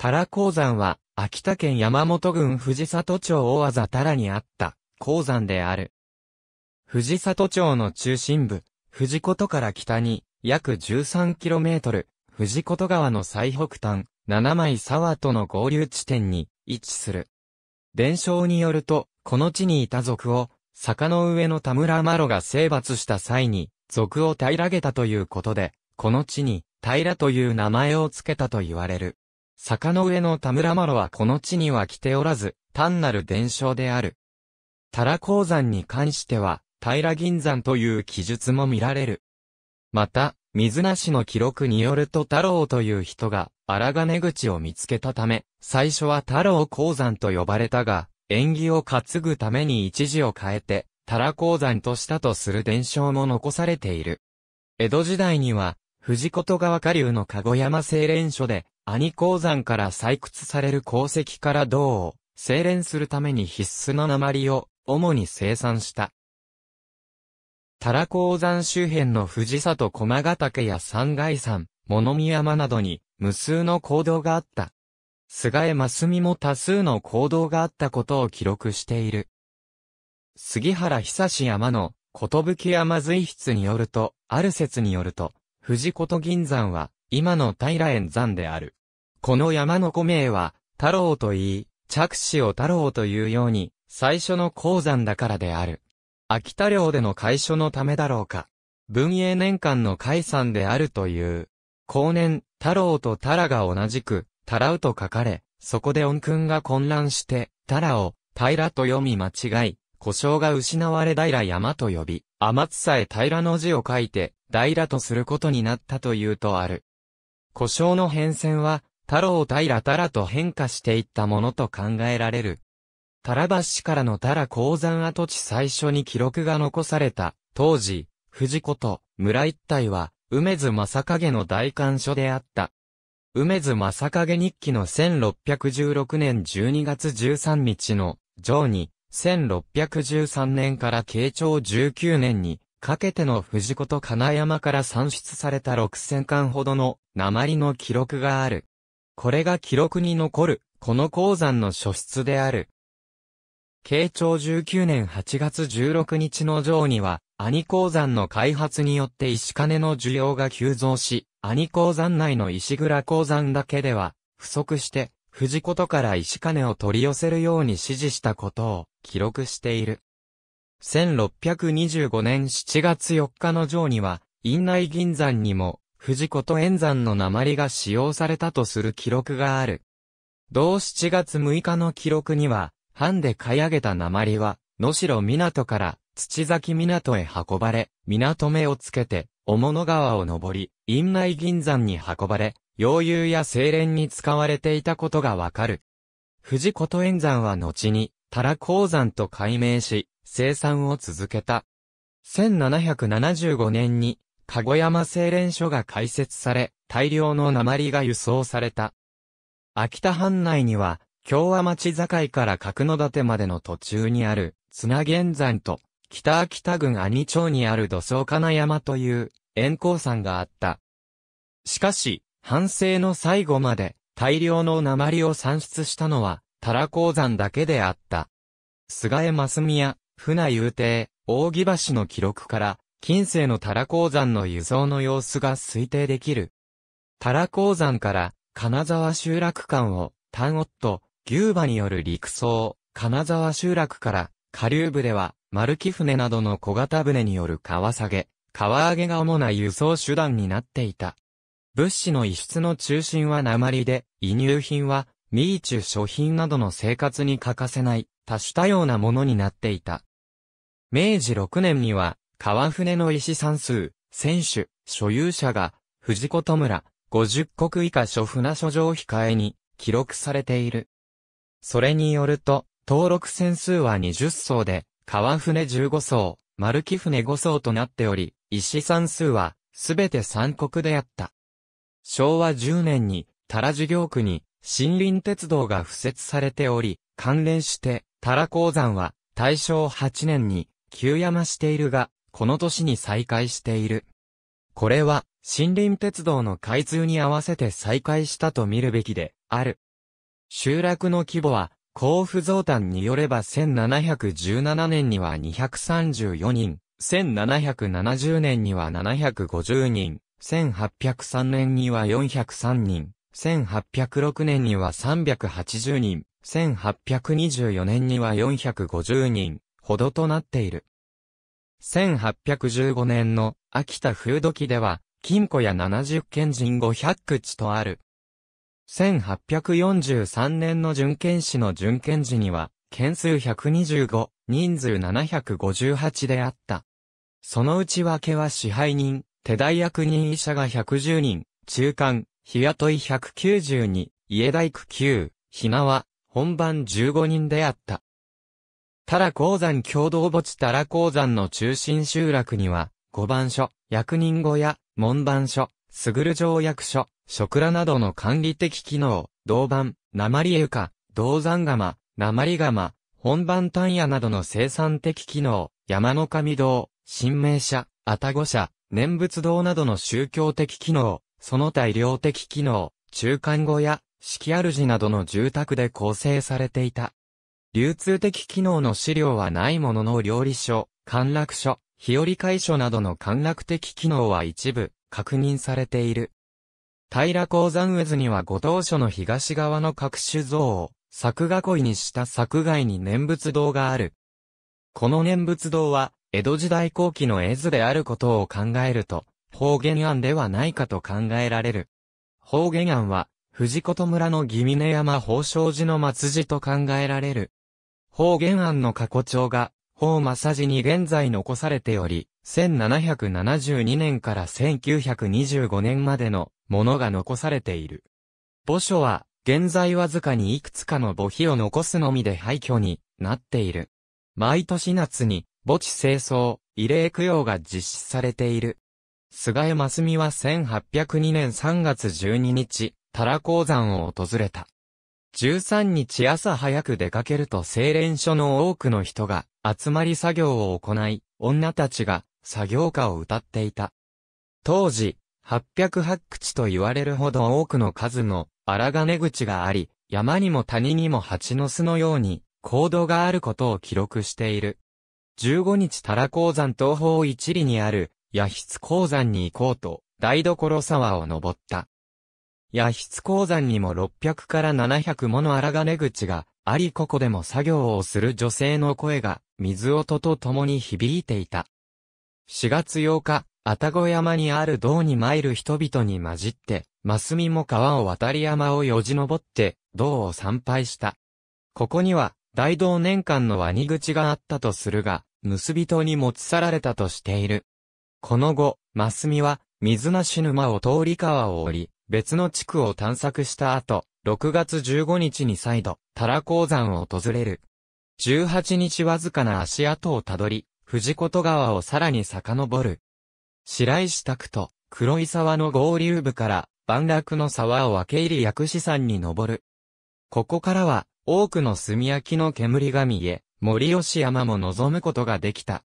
タラ鉱山は、秋田県山本郡藤里町大和田良にあった、鉱山である。藤里町の中心部、藤琴から北に、約 13km、藤琴川の最北端、七枚沢との合流地点に位置する。伝承によると、この地にいた族を、坂の上の田村麻呂が征伐した際に、族を平らげたということで、この地に、平という名前を付けたと言われる。坂の上の田村麻呂はこの地には来ておらず、単なる伝承である。タラ鉱山に関しては、平銀山という記述も見られる。また、水無しの記録によると太郎という人が、荒金口を見つけたため、最初は太郎鉱山と呼ばれたが、縁起を担ぐために一字を変えて、タラ鉱山としたとする伝承も残されている。江戸時代には、藤琴川下流の籠山精錬所で、兄鉱山から採掘される鉱石から銅を精錬するために必須の鉛を主に生産した。タラ鉱山周辺の藤里駒ヶ岳や三階山、物見山などに無数の行動があった。菅江真澄も多数の行動があったことを記録している。杉原久志山の寿山随筆によると、ある説によると、藤琴銀山は今の平円山である。この山の古名は、太郎と言い、着手を太郎というように、最初の鉱山だからである。秋田領での解消のためだろうか。文英年間の解散であるという。後年、太郎と太良が同じく、太良と書かれ、そこで恩君が混乱して、太良を、平と読み間違い、故障が失われ平山と呼び、天津さえ平の字を書いて、平とすることになったというとある。故障の変遷は、太郎平太良と変化していったものと考えられる。太良橋からの太良鉱山跡地最初に記録が残された、当時、藤子と村一帯は、梅津正影の大官所であった。梅津正影日記の1616年12月13日の、上に、1613年から慶長19年に、かけての藤子と金山から算出された6000巻ほどの鉛の記録がある。これが記録に残る、この鉱山の初出である。慶長19年8月16日の上には、兄鉱山の開発によって石金の需要が急増し、兄鉱山内の石倉鉱山だけでは、不足して、藤子とから石金を取り寄せるように指示したことを記録している。1625年7月4日の上には、院内銀山にも藤子と円山の鉛が使用されたとする記録がある。同7月6日の記録には、藩で買い上げた鉛は、野城港から土崎港へ運ばれ、港目をつけて、小物川を登り、院内銀山に運ばれ、洋遊や精錬に使われていたことがわかる。藤子と円山は後に、タラ鉱山と改名し、生産を続けた。1775年に、籠山精製錬所が開設され、大量の鉛が輸送された。秋田藩内には、京和町境から角館までの途中にある、綱源山と、北秋田郡兄町にある土葬金山という、円光山があった。しかし、反省の最後まで、大量の鉛を産出したのは、多良鉱山だけであった。菅江正宮、船遊亭、扇橋の記録から、近世のタラ鉱山の輸送の様子が推定できる。タラ鉱山から金沢集落間をタンオット、牛馬による陸送、金沢集落から下流部では丸木船などの小型船による川下げ、川上げが主な輸送手段になっていた。物資の輸出の中心は鉛で、輸入品は、ミーチュ諸品などの生活に欠かせない、多種多様なものになっていた。明治6年には、川船の石算数、選手、所有者が、藤子と村、50国以下諸船所上控えに、記録されている。それによると、登録船数は20層で、川船15層、丸木船5層となっており、石算数は、すべて三国であった。昭和10年に、多良事業区に、森林鉄道が付設されており、関連して、多良鉱山は、大正8年に、旧山しているが、この年に再開している。これは、森林鉄道の開通に合わせて再開したと見るべきで、ある。集落の規模は、甲府増丹によれば1717年には234人、1770年には750人、1803年には403人、1806年には380人、1824年には450人、ほどとなっている。1815年の秋田風土記では、金庫や70県人500口とある。1843年の準検士の準検時には、件数125、人数758であった。その内訳は支配人、手代役人医者が110人、中間、日雇い192、家大工9、ひなは、本番15人であった。タラ鉱山共同墓地タラ鉱山の中心集落には、五番所、役人小屋、門番所、すぐる条約所、職らなどの管理的機能、銅板、鉛床、銅山釜、鉛釜、本番単野などの生産的機能、山の神堂、神明社、愛宕社、念仏堂などの宗教的機能、その他医療的機能、中間小屋、式主などの住宅で構成されていた。流通的機能の資料はないものの料理書、陥落書、日和会書などの陥落的機能は一部確認されている。平鉱山渦には五島書の東側の各種像を作囲いにした作外に念仏堂がある。この念仏堂は江戸時代後期の絵図であることを考えると方言案ではないかと考えられる。方言案は藤琴村の義峰山宝生寺の末寺と考えられる。法原案の過去帳が、法正治に現在残されており、1772年から1925年までのものが残されている。墓所は、現在わずかにいくつかの墓碑を残すのみで廃墟になっている。毎年夏に墓地清掃、慰霊供養が実施されている。菅江真澄は1802年3月12日、タラ鉱山を訪れた。13日朝早く出かけると精錬所の多くの人が集まり作業を行い、女たちが作業家を歌っていた。当時、800発口と言われるほど多くの数の荒金口があり、山にも谷にも蜂の巣のように行動があることを記録している。15日タラ鉱山東方一里にある、野筆鉱山に行こうと、台所沢を登った。野筆鉱山にも600から700もの荒金口がありここでも作業をする女性の声が水音と共に響いていた。4月8日、あたご山にある道に参る人々に混じって、マスミも川を渡り山をよじ登って、道を参拝した。ここには、大同年間のワニ口があったとするが、盗人に持ち去られたとしている。この後、マスミは、水なし沼を通り川を降り、別の地区を探索した後、6月15日に再度、タラ鉱山を訪れる。18日わずかな足跡をたどり、藤琴川をさらに遡る。白石拓と黒井沢の合流部から万楽の沢を分け入り薬師山に登る。ここからは多くの炭焼きの煙が見え、森吉山も望むことができた。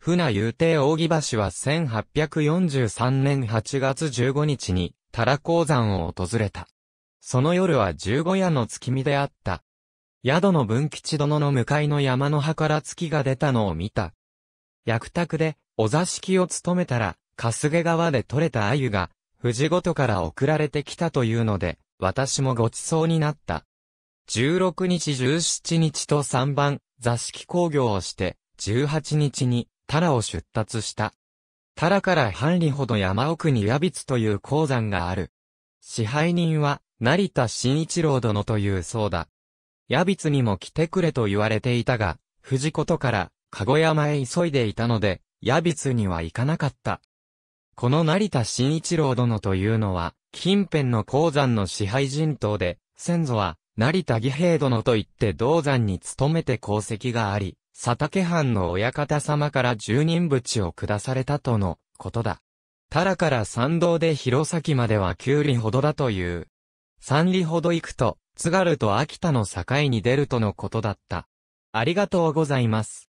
船遊亭扇橋は1843年8月15日にタラ鉱山を訪れた。その夜は十五夜の月見であった。宿の文吉殿の向かいの山の葉から月が出たのを見た。役宅でお座敷を務めたら、すげ川で取れた鮎が、富士ごとから送られてきたというので、私もご馳走になった。十六日十七日と三番、座敷工業をして、十八日に、タラを出立した。タラから半里ほど山奥にヤビツという鉱山がある。支配人は、成田新一郎殿というそうだ。ヤビツにも来てくれと言われていたが、藤子とから、籠山へ急いでいたので、ヤビツには行かなかった。この成田新一郎殿というのは、近辺の鉱山の支配人等で、先祖は、成田義平殿といって銅山に勤めて功績があり、佐竹藩の親方様から十人淵を下されたとのことだ。タラから参道で弘前までは九里ほどだという。三里ほど行くと、津軽と秋田の境に出るとのことだった。ありがとうございます。